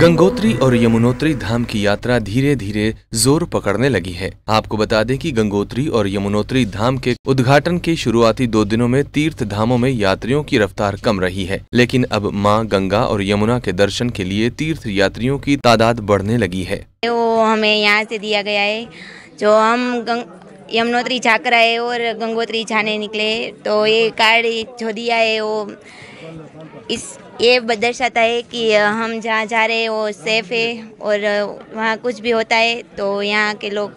गंगोत्री और यमुनोत्री धाम की यात्रा धीरे धीरे जोर पकड़ने लगी है आपको बता दें कि गंगोत्री और यमुनोत्री धाम के उद्घाटन के शुरुआती दो दिनों में तीर्थ धामों में यात्रियों की रफ्तार कम रही है लेकिन अब माँ गंगा और यमुना के दर्शन के लिए तीर्थ यात्रियों की तादाद बढ़ने लगी है वो हमें यहाँ से दिया गया है जो हम गंग यमुनोत्री झाकर आए और गंगोत्री जाने निकले तो ये कार्ड जो दिया है वो इस ये दर्शाता है कि हम जहाँ जा रहे हैं वो सेफ है और वहाँ कुछ भी होता है तो यहाँ के लोग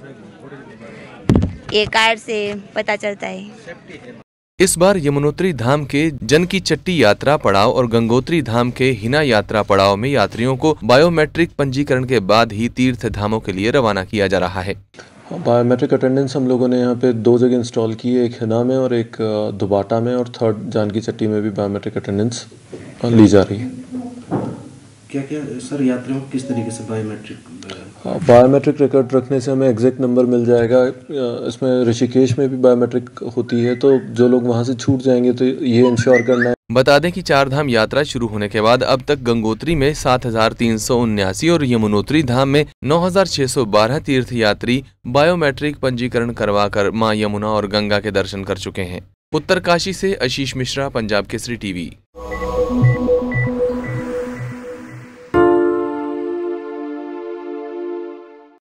ये कार्ड से पता चलता है इस बार यमुनोत्री धाम के जन की चट्टी यात्रा पड़ाव और गंगोत्री धाम के हिना यात्रा पड़ाव में यात्रियों को बायोमेट्रिक पंजीकरण के बाद ही तीर्थ धामों के लिए रवाना किया जा रहा है बायोमेट्रिक अटेंडेंस हम लोगों ने यहाँ पे दो जगह इंस्टॉल की है एक हिना में और एक दुबाटा में और थर्ड जानकी चट्टी में भी बायोमेट्रिक अटेंडेंस ली जा रही है क्या क्या सर यात्रियों को किस तरीके से बायोमेट्रिक बायोमेट्रिक रिकॉर्ड रखने से हमें एग्जैक्ट नंबर मिल जाएगा इसमें ऋषिकेश में भी बायोमेट्रिक होती है तो जो लोग वहाँ से छूट जाएंगे तो ये इंश्योर करना है बता दें कि चारधाम यात्रा शुरू होने के बाद अब तक गंगोत्री में सात हजार तीन सौ उन्यासी और यमुनोत्री धाम में नौ हजार छह सौ बारह तीर्थ यात्री बायोमेट्रिक पंजीकरण करवा कर माँ यमुना और गंगा के दर्शन कर चुके हैं उत्तरकाशी से आशीष मिश्रा पंजाब केसरी टीवी